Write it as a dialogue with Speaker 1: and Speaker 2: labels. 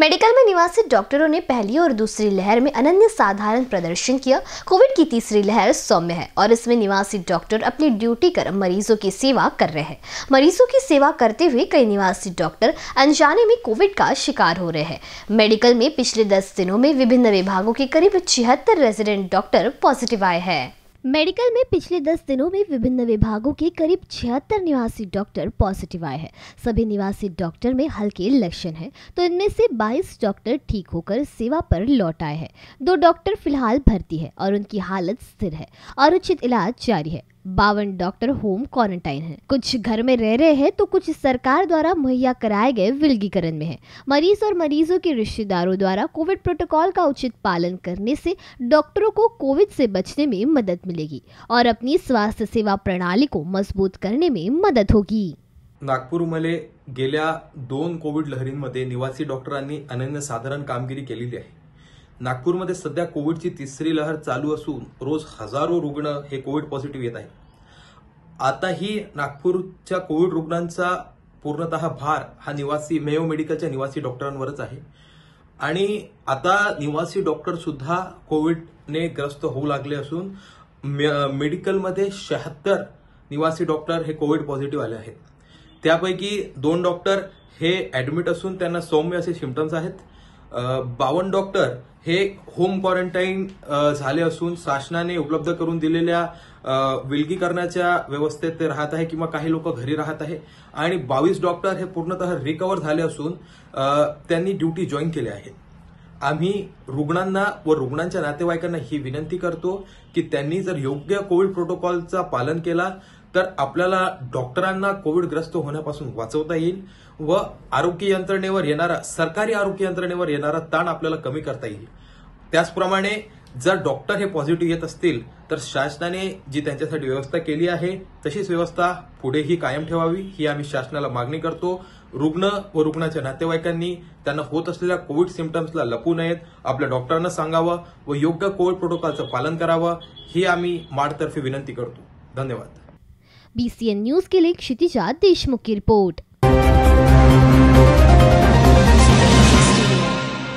Speaker 1: medical में निवासित डॉक्टरों ने पहली और दूसरी लहर में अनन्य साधारण प्रदर्शन किया कोविड की तीसरी लहर सौम्य है और इसमें निवासी डॉक्टर अपनी ड्यूटी कर मरीजों की सेवा कर रहे हैं मरीजों की सेवा करते हुए कई निवासी डॉक्टर अनजाने में कोविड का शिकार हो रहे हैं मेडिकल में पिछले दस दिनों में विभिन्न विभागों के करीब छिहत्तर रेजिडेंट डॉक्टर पॉजिटिव आए हैं मेडिकल में पिछले दस दिनों में विभिन्न विभागों के करीब छिहत्तर निवासी डॉक्टर पॉजिटिव आए हैं सभी निवासी डॉक्टर में हल्के लक्षण हैं तो इनमें से 22 डॉक्टर ठीक होकर सेवा पर लौट आए हैं दो डॉक्टर फिलहाल भर्ती है और उनकी हालत स्थिर है और उचित इलाज जारी है बावन डॉक्टर होम क्वारंटाइन हैं कुछ घर में रह रहे हैं तो कुछ सरकार द्वारा मुहैया कराए गए विलगीकरण में है मरीज और मरीजों के रिश्तेदारों द्वारा कोविड प्रोटोकॉल का उचित पालन करने से डॉक्टरों को कोविड से बचने में मदद मिलेगी और अपनी स्वास्थ्य सेवा प्रणाली को मजबूत करने में मदद होगी
Speaker 2: नागपुर गेल्या दोन कोविड मध्य निवासी डॉक्टरांनी साधारण कामगिरी के लिए नागपूरमध्ये सध्या कोविडची तिसरी लहर चालू असून रोज हजारो रुग्ण हे कोविड पॉझिटिव्ह येत आहेत आताही नागपूरच्या कोविड रुग्णांचा पूर्णत भार हा निवासी मेयो मेडिकलच्या निवासी डॉक्टरांवरच आहे आणि आता निवासी डॉक्टर सुद्धा कोविडने ग्रस्त होऊ लागले असून मे मेडिकलमध्ये शहात्तर निवासी डॉक्टर हे कोविड पॉझिटिव्ह आले आहेत त्यापैकी दोन डॉक्टर हे ॲडमिट असून त्यांना सौम्य असे सिमटम्स आहेत बावन डॉक्टर हे होम क्वारंटाईन झाले असून शासनाने उपलब्ध करून दिलेल्या विलगीकरणाच्या व्यवस्थेत ते राहत आहे किंवा काही लोक घरी राहत आहे आणि बावीस डॉक्टर हे पूर्णतः रिकवर झाले असून त्यांनी ड्युटी जॉईन केली आहे आम्ही रुग्णांना व रुग्णांच्या नातेवाईकांना ही विनंती करतो की त्यांनी जर योग्य कोविड प्रोटोकॉलचा पालन केला तर आपल्याला डॉक्टरांना कोविडग्रस्त होण्यापासून वाचवता येईल व आरोग्य यंत्रणेवर येणारा सरकारी आरोग्य यंत्रणेवर येणारा ताण आपल्याला कमी करता येईल त्याचप्रमाणे जर डॉक्टर हे पॉझिटिव्ह येत असतील तर शासनाने जी त्यांच्यासाठी व्यवस्था केली आहे तशीच व्यवस्था पुढेही कायम ठेवावी ही आम्ही शासनाला मागणी करतो रुग्ण व रुग्णाच्या नातेवाईकांनी त्यांना होत असलेल्या कोविड सिमटम्सला लपू नयेत आपल्या डॉक्टरांना सांगावं व योग्य कोविड प्रोटोकॉलचं पालन करावं ही आम्ही माडतर्फे विनंती करतो धन्यवाद
Speaker 1: बीसीएन न्यूज के लिए क्षितिजा देशमुख की रिपोर्ट